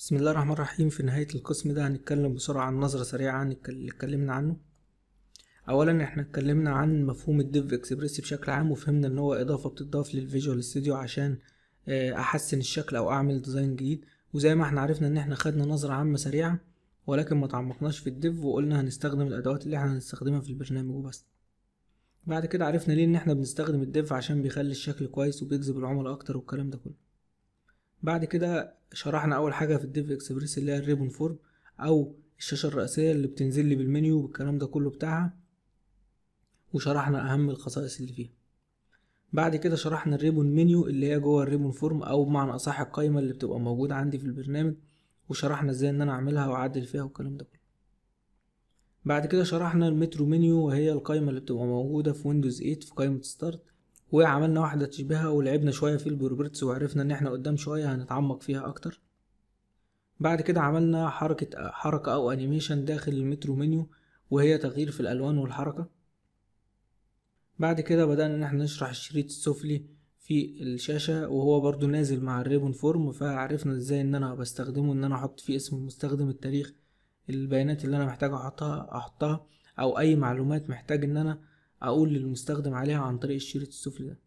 بسم الله الرحمن الرحيم في نهاية القسم ده هنتكلم بسرعة عن نظرة سريعة عن اللي اتكلمنا عنه أولا احنا اتكلمنا عن مفهوم الديف اكسبريس بشكل عام وفهمنا ان هو إضافة بتضاف للفيجوال استوديو عشان آه، أحسن الشكل أو أعمل ديزاين جديد وزي ما احنا عرفنا ان احنا خدنا نظرة عامة سريعة ولكن ما تعمقناش في الديف وقلنا هنستخدم الأدوات اللي احنا هنستخدمها في البرنامج وبس بعد كده عرفنا ليه ان احنا بنستخدم الديف عشان بيخلي الشكل كويس وبيجذب العملاء اكتر والكلام ده كله بعد كده شرحنا اول حاجه في الديف اكسبريس اللي هي الريبون فورم او الشاشه الرئيسيه اللي بتنزل لي بالمنيو والكلام ده كله بتاعها وشرحنا اهم الخصائص اللي فيها بعد كده شرحنا الريبون منيو اللي هي جوه الريبون فورم او بمعنى اصح القايمه اللي بتبقى موجوده عندي في البرنامج وشرحنا ازاي ان انا اعملها واعدل فيها والكلام ده كله بعد كده شرحنا المترو منيو وهي القايمه اللي بتبقى موجوده في ويندوز 8 في قائمه ستارت وعملنا واحدة تشبيهها ولعبنا شوية في البروبرتس وعرفنا ان احنا قدام شوية هنتعمق فيها اكتر بعد كده عملنا حركة حركة او انيميشن داخل المترو منيو وهي تغيير في الالوان والحركة بعد كده بدأنا ان احنا نشرح الشريط السفلي في الشاشة وهو برضو نازل مع الريبون فورم فعرفنا ازاي ان انا بستخدمه ان انا احط فيه اسم المستخدم التاريخ البيانات اللي انا محتاج احطها احطها او اي معلومات محتاج ان انا اقول للمستخدم عليها عن طريق الشريط السفلي ده